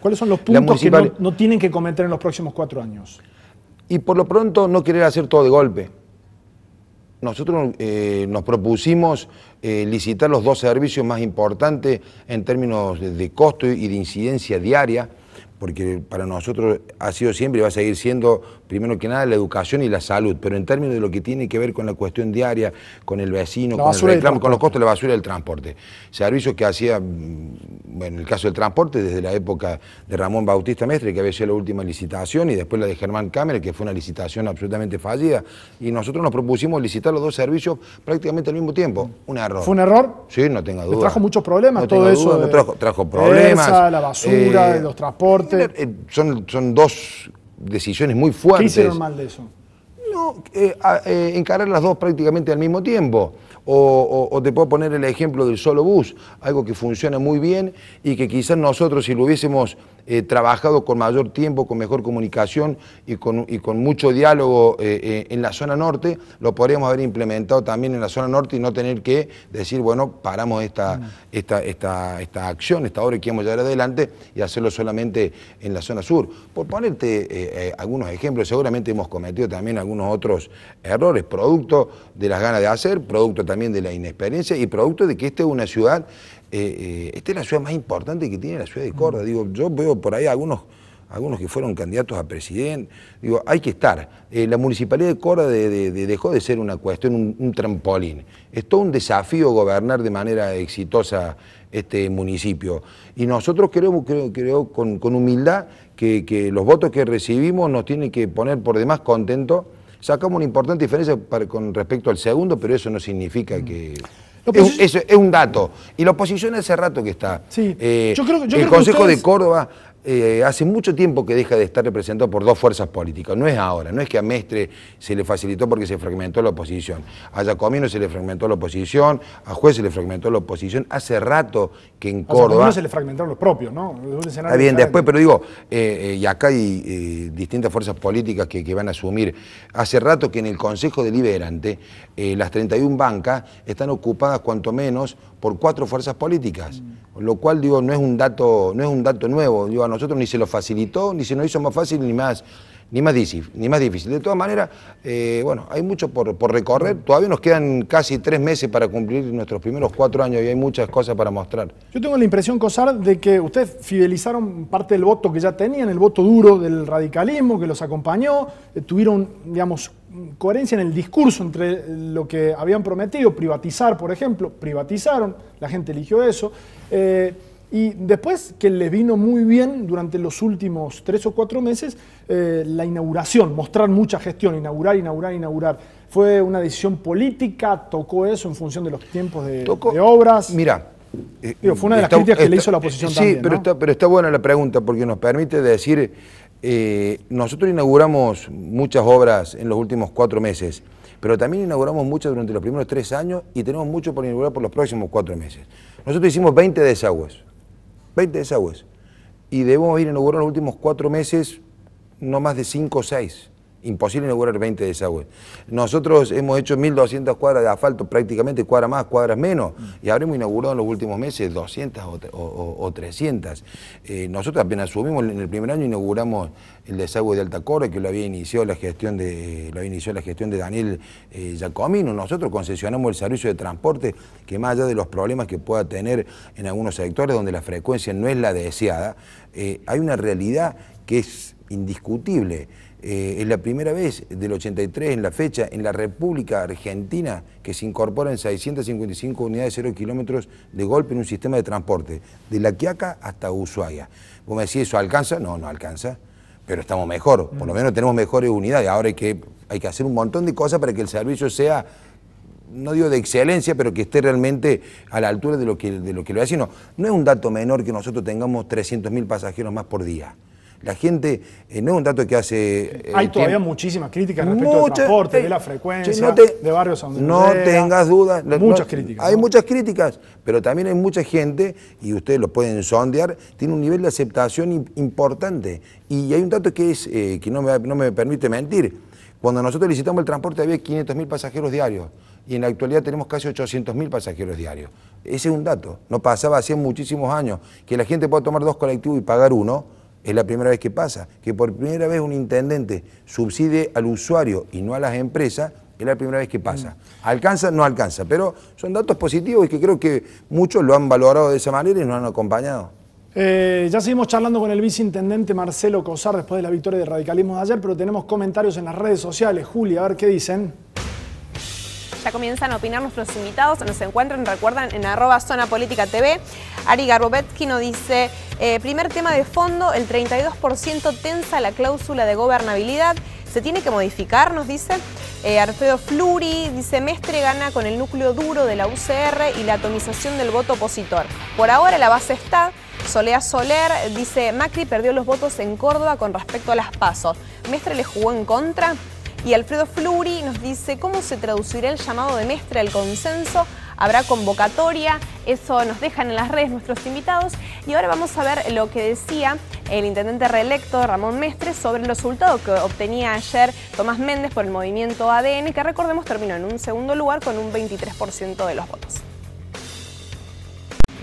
¿Cuáles son los puntos que no, tienen que cometer en los próximos cuatro años? Y por lo pronto no querer hacer todo de golpe. Nosotros eh, nos propusimos eh, licitar los dos servicios más importantes en términos de costo y de incidencia diaria, porque para nosotros ha sido siempre y va a seguir siendo primero que nada la educación y la salud, pero en términos de lo que tiene que ver con la cuestión diaria, con el vecino, con los costos de la basura del transporte. Servicios que hacía, mm, bueno, en el caso del transporte, desde la época de Ramón Bautista Mestre, que había sido la última licitación, y después la de Germán Cámara, que fue una licitación absolutamente fallida, y nosotros nos propusimos licitar los dos servicios prácticamente al mismo tiempo. Mm. Un error. ¿Fue un error? Sí, no tenga duda. trajo muchos problemas todo eso. trajo, trajo problemas. la basura, eh, los transportes. Eh, son, son dos decisiones muy fuertes. ¿Qué hicieron mal de eso? No, eh, eh, encarar las dos prácticamente al mismo tiempo. O, o, te puedo poner el ejemplo del solo bus, algo que funciona muy bien y que quizás nosotros si lo hubiésemos eh, trabajado con mayor tiempo, con mejor comunicación y con, mucho diálogo eh, eh, en la zona norte, lo podríamos haber implementado también en la zona norte y no tener que decir, bueno, paramos esta, mm. esta, esta, esta acción, esta obra que vamos a llevar adelante y hacerlo solamente en la zona sur. Por ponerte algunos ejemplos, seguramente hemos cometido también algunos otros errores, producto de las ganas de hacer, producto también de la inexperiencia y producto de que esta es una ciudad eh, eh, esta es la ciudad más importante que tiene la ciudad de Córdoba. Digo, yo veo por ahí algunos, algunos que fueron candidatos a presidente. Digo, hay que estar. Eh, la municipalidad de Córdoba dejó de ser una cuestión, un, trampolín. Es todo un desafío gobernar de manera exitosa este municipio. Y nosotros creemos creo, creo con, humildad, que, los votos que recibimos nos tienen que poner por demás contentos sacamos una importante diferencia con respecto al segundo, pero eso no significa que... Es, es, un dato. Y la oposición hace rato que está. Eh, el Consejo de Córdoba eh, hace mucho tiempo que deja de estar representado por dos fuerzas políticas. No es ahora, no es que a Mestre se le facilitó porque se fragmentó la oposición. A Yacomino se le fragmentó la oposición, a Juez se le fragmentó la oposición. Hace rato que en Córdoba. A se le fragmentaron los propios, ¿no? Está bien, después, pero digo, eh, eh, y acá hay distintas fuerzas políticas que, que, van a asumir. Hace rato que en el Consejo Deliberante las 31 bancas están ocupadas cuanto menos por cuatro fuerzas políticas, lo cual digo no es un dato no es un dato nuevo, digo a nosotros ni se lo facilitó, ni se nos hizo más fácil ni más ni más difícil, ni más difícil. De todas maneras, eh, bueno, hay mucho por, recorrer. Todavía nos quedan casi tres meses para cumplir nuestros primeros cuatro años y hay muchas cosas para mostrar. Yo tengo la impresión, Cosar, de que ustedes fidelizaron parte del voto que ya tenían, el voto duro del radicalismo que los acompañó, eh, tuvieron, digamos, coherencia en el discurso entre lo que habían prometido, privatizar, por ejemplo, privatizaron, la gente eligió eso, eh, y después que les vino muy bien durante los últimos tres o cuatro meses eh, la inauguración, mostrar mucha gestión, inaugurar, inaugurar, inaugurar. Fue una decisión política, tocó eso en función de los tiempos de, de obras. Mira, eh, fue una de las críticas que le hizo la eh, oposición también. Sí, pero, está, pero está buena la pregunta porque nos permite decir, eh, nosotros inauguramos muchas obras en los últimos cuatro meses, pero también inauguramos muchas durante los primeros tres años y tenemos mucho por inaugurar por los próximos cuatro meses. Nosotros hicimos 20 desagües, 20 desagües, y debemos ir inaugurando los últimos cuatro meses no más de cinco o seis. Imposible inaugurar 20 desagües. Nosotros hemos hecho 1.200 cuadras de asfalto, prácticamente cuadras más, cuadras menos, mm. y habremos inaugurado en los últimos meses 200 o, 300. Eh, nosotros apenas subimos, en el primer año inauguramos el desagüe de Altacora que lo había iniciado la gestión de, lo había iniciado la gestión de Daniel eh, Giacomino. Nosotros concesionamos el servicio de transporte, que más allá de los problemas que pueda tener en algunos sectores donde la frecuencia no es la deseada, eh, hay una realidad que es indiscutible eh, es la primera vez del 83 en la fecha en la República Argentina que se incorporan 655 unidades de 0 kilómetros de golpe en un sistema de transporte, de La Quiaca hasta Ushuaia. Vos me decís, ¿eso alcanza? No, no alcanza, pero estamos mejor, por lo mm. menos tenemos mejores unidades. Ahora hay que, hay que hacer un montón de cosas para que el servicio sea no digo de excelencia, pero que esté realmente a la altura de lo que, lo que hace. No, no es un dato menor que nosotros tengamos 300.000 pasajeros más por día. La gente, eh, no es un dato que hace... Eh, hay todavía muchísimas críticas respecto al transporte, de la frecuencia, de barrios donde No tengas dudas. Muchas críticas. Hay muchas críticas, pero también hay mucha gente, y ustedes lo pueden sondear, tiene un nivel de aceptación importante. Y hay un dato que, es, eh, que no, me, permite mentir. Cuando nosotros licitamos el transporte había 500.000 pasajeros diarios y en la actualidad tenemos casi 800.000 pasajeros diarios. Ese es un dato. No pasaba hace muchísimos años que la gente pueda tomar dos colectivos y pagar uno es la primera vez que pasa, que por primera vez un intendente subside al usuario y no a las empresas, es la primera vez que pasa. Mm. ¿Alcanza? No alcanza, pero son datos positivos y que creo que muchos lo han valorado de esa manera y nos han acompañado. Eh, ya seguimos charlando con el viceintendente Marcelo Cosar después de la victoria de radicalismo de ayer, pero tenemos comentarios en las redes sociales. Julia, a ver qué dicen comienzan a opinar nuestros invitados. Nos encuentran, recuerdan, en arroba Zona Política TV. Ari Garbovetsky nos dice, eh, primer tema de fondo, el 32% tensa la cláusula de gobernabilidad. ¿Se tiene que modificar? Nos dice. Eh, Arfeo Fluri dice, Mestre gana con el núcleo duro de la UCR y la atomización del voto opositor. Por ahora la base está. Solea Soler dice, Macri perdió los votos en Córdoba con respecto a las pasos. ¿Mestre le jugó en contra? Y Alfredo Fluri nos dice, ¿cómo se traducirá el llamado de Mestre al consenso? ¿Habrá convocatoria? Eso nos dejan en las redes nuestros invitados. Y ahora vamos a ver lo que decía el intendente reelecto Ramón Mestre sobre el resultado que obtenía ayer Tomás Méndez por el movimiento ADN, que recordemos terminó en un segundo lugar con un 23% de los votos.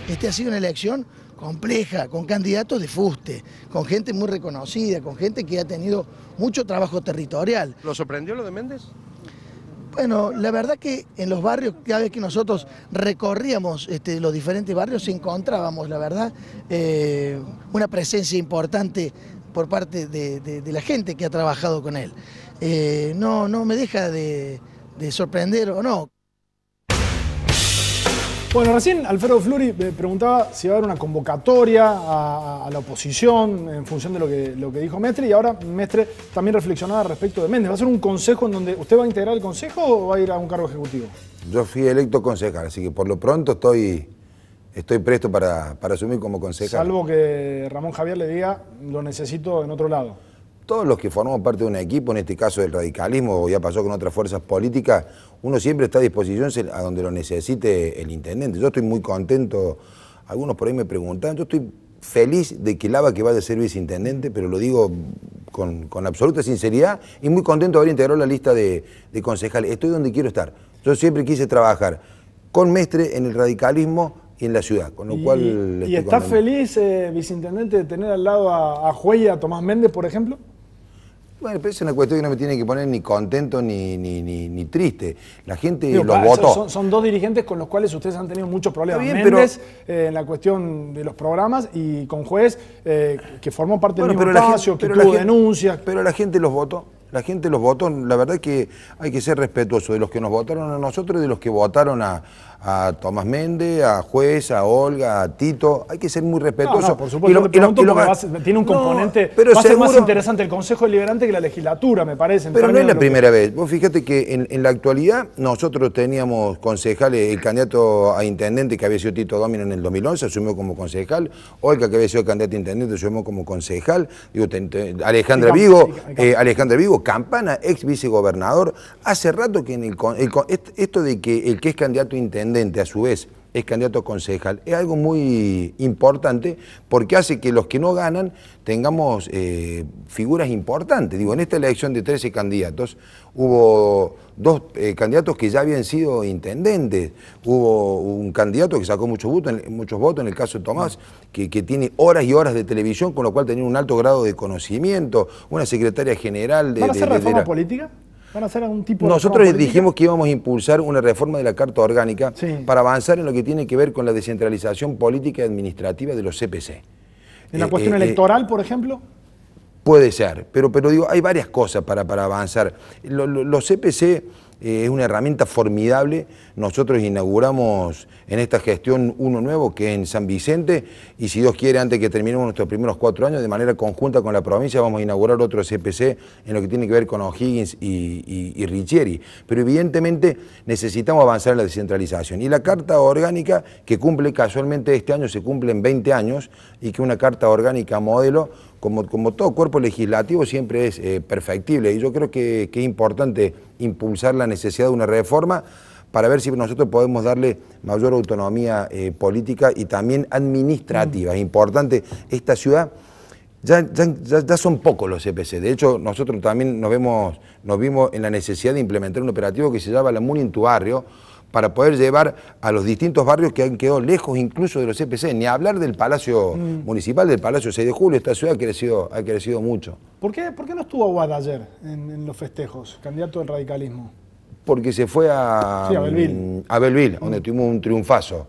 Este ha sido una elección compleja, con candidatos de fuste, con gente muy reconocida, con gente que ha tenido mucho trabajo territorial. ¿Lo sorprendió lo de Méndez? Bueno, la verdad que en los barrios, cada vez que nosotros recorríamos este, los diferentes barrios, encontrábamos, la verdad, eh, una presencia importante por parte de, la gente que ha trabajado con él. Eh, no, no me deja de, de sorprender o no. Bueno, recién Alfredo Fluri me eh, preguntaba si va a haber una convocatoria a, la oposición en función de lo que, lo que, dijo Mestre y ahora Mestre también reflexionaba respecto de Méndez. ¿Va a ser un consejo en donde usted va a integrar el consejo o va a ir a un cargo ejecutivo? Yo fui electo concejal, así que por lo pronto estoy, estoy presto para, asumir como concejal. Salvo que Ramón Javier le diga, lo necesito en otro lado todos los que formamos parte de un equipo, en este caso del radicalismo, o ya pasó con otras fuerzas políticas, uno siempre está a disposición a donde lo necesite el intendente. Yo estoy muy contento, algunos por ahí me preguntan, yo estoy feliz de que Lava que vaya a ser viceintendente, pero lo digo con, absoluta sinceridad y muy contento de haber integrado la lista de, concejales. Estoy donde quiero estar. Yo siempre quise trabajar con Mestre en el radicalismo, y en la ciudad, con lo y, cual... ¿Y estás feliz, eh, viceintendente, de tener al lado a, a Juey a Tomás Méndez, por ejemplo? Bueno, pero es una cuestión que no me tiene que poner ni contento ni, ni, triste. La gente los votó. Son, dos dirigentes con los cuales ustedes han tenido muchos problemas. Bien, pero... Eh, en la cuestión de los programas y con juez eh, que formó parte del mismo espacio, que tuvo denuncias. Pero la gente los votó. La gente los votó, la verdad es que hay que ser respetuoso de los que nos votaron a nosotros y de los que votaron a, a Tomás Méndez, a Juez, a Olga, a Tito. Hay que ser muy respetuoso. por supuesto, tiene un componente va a ser más interesante el Consejo deliberante que la legislatura, me parece. Pero no es la primera vez. Vos fíjate que en, la actualidad nosotros teníamos concejales, eh, el candidato a intendente que había sido Tito Domino en el 2011 asumió como concejal, Olga que había sido candidato a intendente asumió como concejal, Digo, eh, Alejandra Vigo, Alejandra Vigo, Campana, ex vicegobernador, hace rato que en el, esto de que el que es candidato a intendente a su vez es candidato concejal. Es algo muy importante porque hace que los que no ganan tengamos eh, figuras importantes. Digo, en esta elección de 13 candidatos hubo dos eh, candidatos que ya habían sido intendentes. Hubo un candidato que sacó muchos votos, muchos votos en el caso de Tomás, que, tiene horas y horas de televisión, con lo cual tenía un alto grado de conocimiento, una secretaria general de... política? tipo Nosotros dijimos que íbamos a impulsar una reforma de la Carta Orgánica para avanzar en lo que tiene que ver con la descentralización política y administrativa de los CPC. ¿En la eh, cuestión eh, eh, electoral, por ejemplo? Puede ser, pero, pero digo, hay varias cosas para, para avanzar. los CPC eh, es una herramienta formidable. Nosotros inauguramos en esta gestión uno nuevo que es en San Vicente y si Dios quiere, antes que terminemos nuestros primeros cuatro años, de manera conjunta con la provincia vamos a inaugurar otro CPC en lo que tiene que ver con O'Higgins y, y, Richieri. Pero evidentemente necesitamos avanzar en la descentralización. Y la Carta Orgánica, que cumple casualmente este año, se cumple en 20 años y que una Carta Orgánica modelo como, todo cuerpo legislativo siempre es eh, perfectible y yo creo que, es importante impulsar la necesidad de una reforma para ver si nosotros podemos darle mayor autonomía eh, política y también administrativa. Mm. Es importante, esta ciudad ya, ya, son pocos los CPC. E de hecho, nosotros también nos, vemos, nos vimos en la necesidad de implementar un operativo que se llama La Muni en tu barrio, para poder llevar a los distintos barrios que han quedado lejos incluso de los CPC, e ni hablar del Palacio mm. Municipal, del Palacio 6 de Julio, esta ciudad ha crecido, ha crecido mucho. ¿Por qué, por qué no estuvo Aguad ayer en, los festejos, candidato del radicalismo? Porque se fue a, sí, a Belville, mm, mm. donde tuvimos un triunfazo,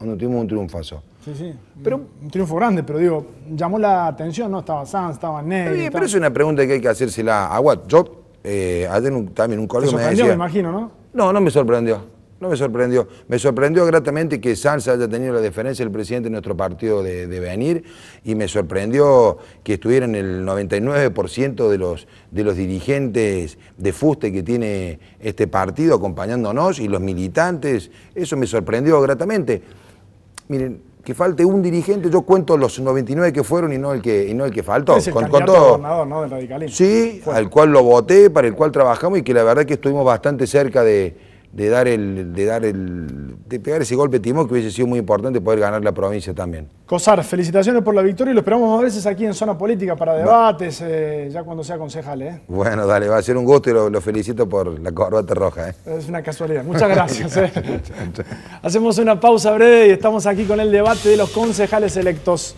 donde tuvimos un triunfazo. Sí, sí. Pero, un triunfo grande, pero digo, llamó la atención, ¿no? Estaba Sanz, estaba Ney. Pero, es una pregunta que hay que hacérsela a Watt. Yo, eh, ayer también un colega me decía... me imagino, ¿no? No, no me sorprendió. No me sorprendió. Me sorprendió gratamente que Sanz haya tenido la deferencia del presidente de nuestro partido de, venir y me sorprendió que estuvieran el 99% de los, de los dirigentes de fuste que tiene este partido acompañándonos y los militantes. Eso me sorprendió gratamente. Miren, que falte un dirigente, yo cuento los 99 que fueron y no el que, no el que faltó. el Gobernador, ¿no? radicalismo. Sí, al cual lo voté, para el cual trabajamos y que la verdad que estuvimos bastante cerca de de dar el, de dar el, de pegar ese golpe timón que hubiese sido muy importante poder ganar la provincia también. Cosar, felicitaciones por la victoria y lo esperamos más veces aquí en Zona Política para debates, eh, ya cuando sea concejal. Eh. Bueno, dale, va a ser un gusto y lo, felicito por la corbata roja. Eh. Es una casualidad, muchas gracias. Hacemos una pausa breve y estamos aquí con el debate de los concejales electos.